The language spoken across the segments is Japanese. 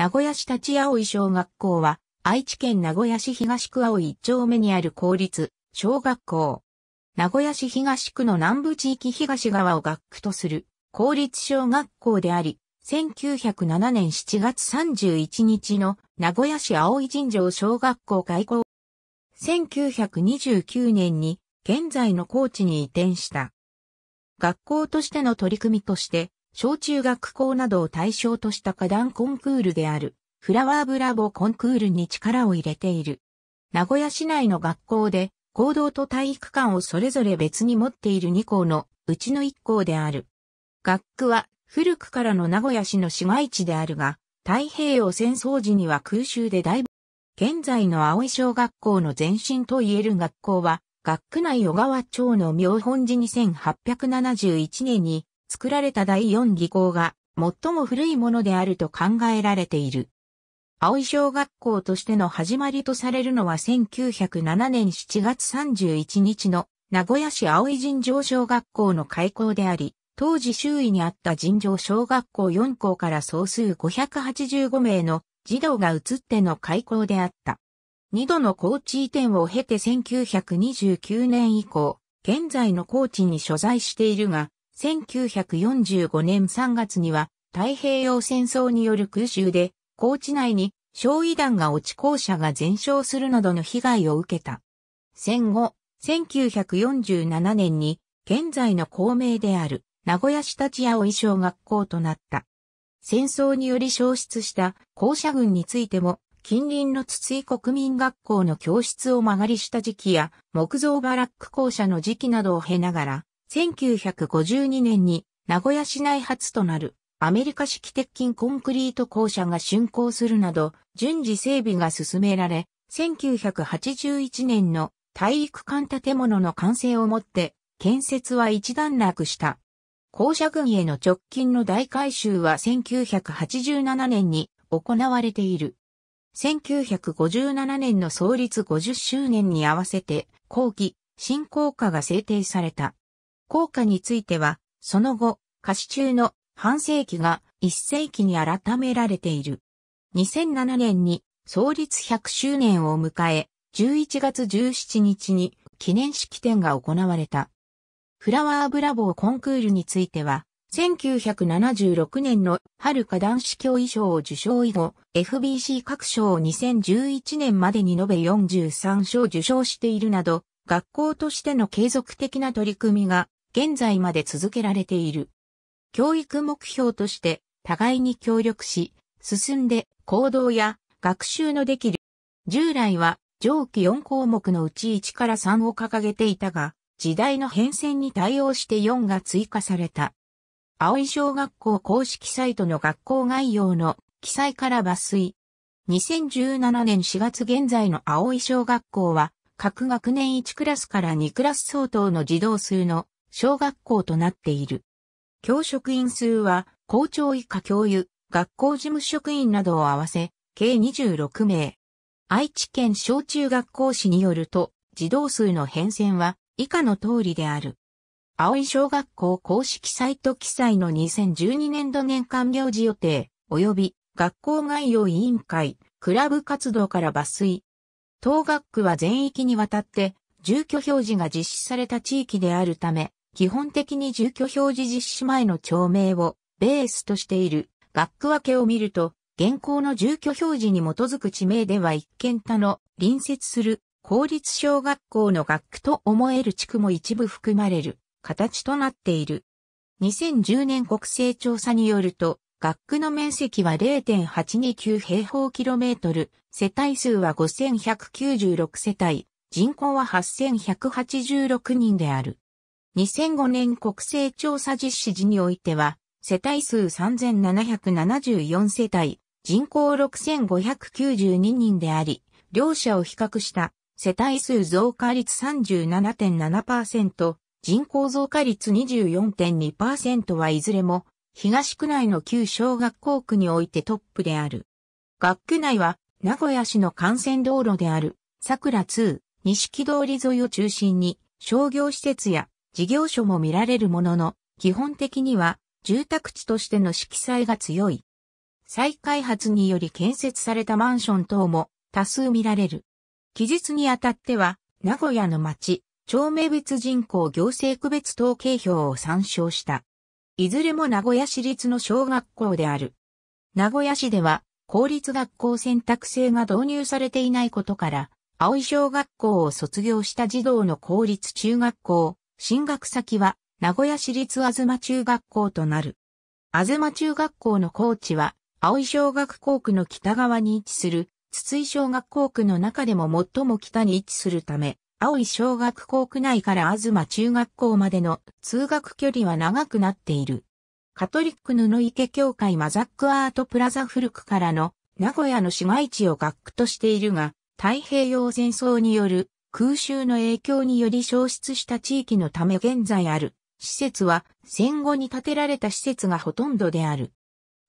名古屋市立青井小学校は、愛知県名古屋市東区青井1丁目にある公立、小学校。名古屋市東区の南部地域東側を学区とする、公立小学校であり、1907年7月31日の名古屋市青井尋常小学校開校。1929年に現在の高知に移転した。学校としての取り組みとして、小中学校などを対象とした花壇コンクールである、フラワーブラボコンクールに力を入れている。名古屋市内の学校で、行動と体育館をそれぞれ別に持っている2校のうちの1校である。学区は古くからの名古屋市の市街地であるが、太平洋戦争時には空襲でだいぶ、現在の青井小学校の前身といえる学校は、学区内小川町の妙本寺に1871年に作られた第四技校が最も古いものであると考えられている。青井小学校としての始まりとされるのは1907年7月31日の名古屋市青井尋常小学校の開校であり、当時周囲にあった尋常小学校4校から総数585名の児童が移っての開校であった。二度の高知移転を経て1929年以降、現在の高知に所在しているが、1945年3月には太平洋戦争による空襲で、高知内に焼夷弾が落ち校舎が全焼するなどの被害を受けた。戦後、1947年に現在の校名である名古屋市立衣小学校となった。戦争により消失した校舎群についても近隣の筒井国民学校の教室を間借りした時期や木造バラック校舎の時期などを経ながら1952年に名古屋市内初となるアメリカ式鉄筋コンクリート校舎が竣工するなど順次整備が進められ、1981年の体育館建物の完成をもって建設は一段落した。校舎群への直近の大改修は1987年に行われている。1957年の創立50周年に合わせて後期、新校歌が制定された。効果については、その後、歌詞中の半世紀が一世紀に改められている。2007年に創立100周年を迎え、11月17日に記念式典が行われた。フラワーブラボーコンクールについては、1976年の春花男子教衣賞を受賞以後、FBC 各賞を2011年までに延べ43賞受賞しているなど、学校としての継続的な取り組みが現在まで続けられている。教育目標として、互いに協力し、進んで行動や学習のできる。従来は上記4項目のうち1から3を掲げていたが、時代の変遷に対応して4が追加された。青井小学校公式サイトの学校概要の記載から抜粋。2017年4月現在の青井小学校は、各学年1クラスから2クラス相当の児童数の小学校となっている。教職員数は校長以下教諭、学校事務職員などを合わせ、計26名。愛知県小中学校市によると、児童数の変遷は以下の通りである。青井小学校公式サイト記載の2012年度年間行事予定、及び学校概要委員会、クラブ活動から抜粋。当学区は全域にわたって住居表示が実施された地域であるため、基本的に住居表示実施前の町名をベースとしている学区分けを見ると、現行の住居表示に基づく地名では一見他の隣接する公立小学校の学区と思える地区も一部含まれる形となっている。2010年国勢調査によると、学区の面積は0.829平方キロメートル、世帯数は5196世帯、人口は8186人である。2005年国勢調査実施時においては、世帯数3774世帯、人口6592人であり、両者を比較した世帯数増加率37.7%、人口増加率24.2%はいずれも東区内の旧小学校区においてトップである。学区内は名古屋市の幹線道路である桜2、木通り沿いを中心に商業施設や事業所も見られるものの、基本的には住宅地としての色彩が強い。再開発により建設されたマンション等も多数見られる。期日にあたっては、名古屋の町、町名別人口行政区別統計表を参照した。いずれも名古屋市立の小学校である。名古屋市では、公立学校選択制が導入されていないことから、青い小学校を卒業した児童の公立中学校、進学先は、名古屋市立あずま中学校となる。あずま中学校の校地は、青井小学校区の北側に位置する、筒井小学校区の中でも最も北に位置するため、青井小学校区内からあずま中学校までの通学距離は長くなっている。カトリック布池協会マザックアートプラザ古くからの名古屋の市街地を学区としているが、太平洋戦争による空襲の影響により消失した地域のため現在ある施設は戦後に建てられた施設がほとんどである。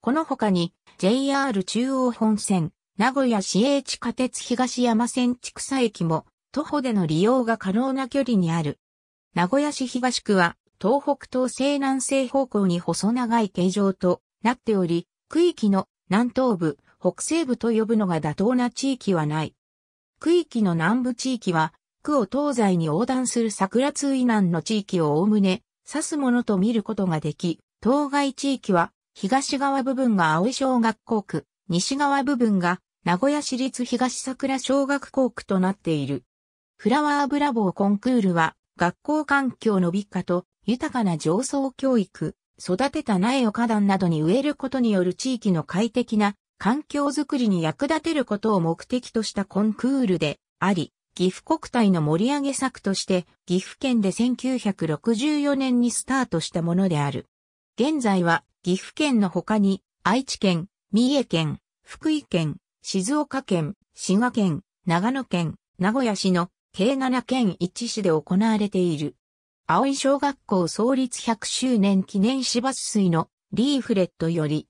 この他に JR 中央本線、名古屋市営地下鉄東山線千草駅も徒歩での利用が可能な距離にある。名古屋市東区は東北東西南西方向に細長い形状となっており、区域の南東部、北西部と呼ぶのが妥当な地域はない。区域の南部地域は、区を東西に横断する桜通以南の地域をおおむね指すものと見ることができ、当該地域は東側部分が青井小学校区、西側部分が名古屋市立東桜小学校区となっている。フラワーブラボーコンクールは学校環境の美化と豊かな上層教育、育てた苗を花壇などに植えることによる地域の快適な環境づくりに役立てることを目的としたコンクールであり、岐阜国体の盛り上げ策として岐阜県で1964年にスタートしたものである。現在は岐阜県の他に愛知県、三重県、福井県、静岡県、滋賀県、長野県、名古屋市の計7県1市で行われている。青井小学校創立100周年記念市バス水のリーフレットより、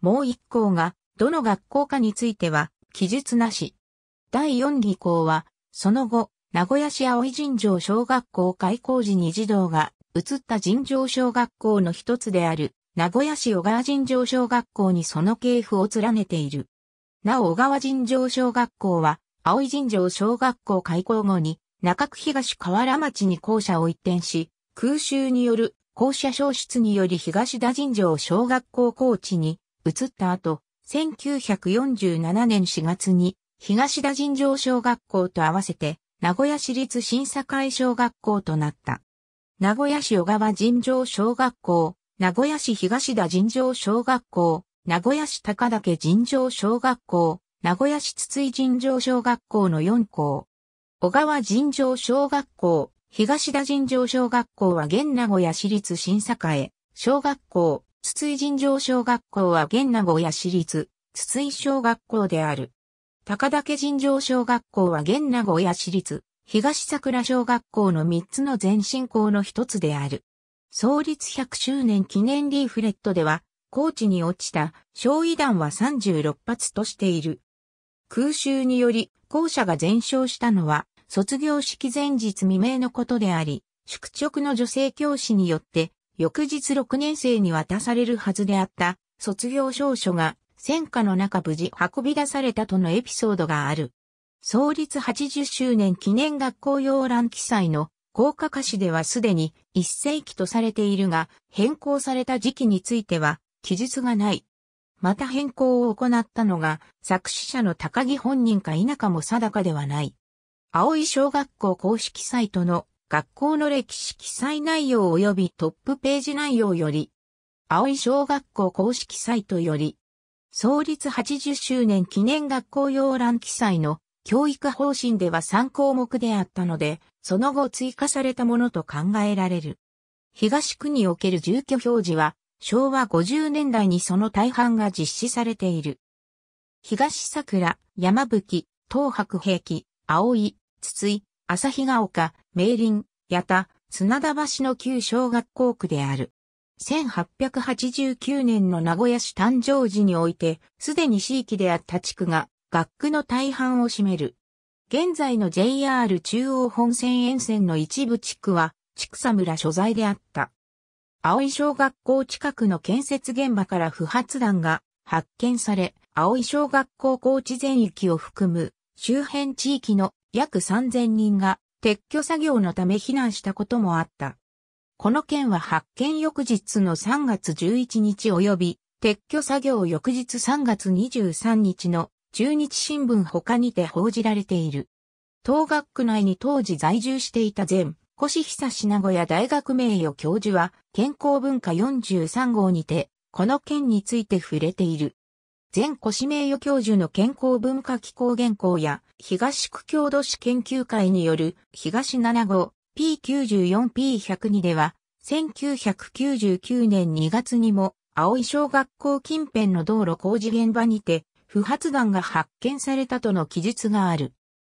もう一校がどの学校かについては、記述なし。第四技校は、その後、名古屋市葵尋常小学校開校時に児童が移った尋常小学校の一つである、名古屋市小川尋常小学校にその系譜を連ねている。なお小川尋常小学校は、葵尋常小学校開校後に、中区東河原町に校舎を移転し、空襲による校舎消失により東田尋常小学校校地に移った後、1947年4月に東田尋常小学校と合わせて名古屋市立審査会小学校となった。名古屋市小川尋常小学校、名古屋市東田尋常小学校、名古屋市高岳尋常小学校、名古屋市筒井尋常小学校の4校。小川尋常小学校、東田尋常小学校は現名古屋市立審査会、小学校、筒井尋常小学校は現名古屋市立、筒井小学校である。高岳尋常小学校は現名古屋市立、東桜小学校の3つの前進校の一つである。創立100周年記念リーフレットでは、高知に落ちた焼夷弾は36発としている。空襲により校舎が全焼したのは卒業式前日未明のことであり、宿直の女性教師によって翌日6年生に渡されるはずであった卒業証書が戦火の中無事運び出されたとのエピソードがある。創立80周年記念学校用欄記載の高架歌詞ではすでに一世紀とされているが、変更された時期については記述がない。また変更を行ったのが作詞者の高木本人か否かも定かではない。青い小学校公式サイトの学校の歴史記載内容及びトップページ内容より、青井小学校公式サイトより、創立80周年記念学校要覧記載の教育方針では3項目であったので、その後追加されたものと考えられる。東区における住居表示は、昭和50年代にその大半が実施されている。東桜、山吹、東白壁、青井、筒井、朝日が丘、明林、八田、砂田橋の旧小学校区である。1889年の名古屋市誕生時において、すでに地域であった地区が、学区の大半を占める。現在の JR 中央本線沿線の一部地区は、畜草村所在であった。青井小学校近くの建設現場から不発弾が発見され、青井小学校高知全域を含む周辺地域の約3000人が撤去作業のため避難したこともあった。この件は発見翌日の3月11日及び撤去作業翌日3月23日の中日新聞他にて報じられている。東学区内に当時在住していた前、越久志名古屋大学名誉教授は健康文化43号にて、この件について触れている。前腰名誉教授の健康文化機構原稿や、東区郷土史研究会による東7号 P94P102 では、1999年2月にも、青井小学校近辺の道路工事現場にて、不発弾が発見されたとの記述がある。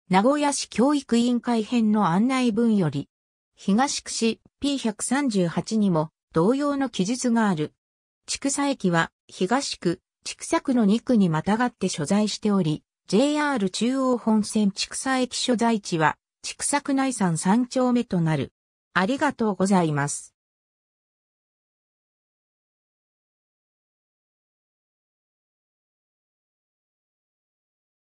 名古屋市教育委員会編の案内文より、東区市 P138 にも同様の記述がある。畜産駅は東区畜作の2区にまたがって所在しており、JR 中央本線畜作駅所在地は、畜作内山3丁目となる。ありがとうございます。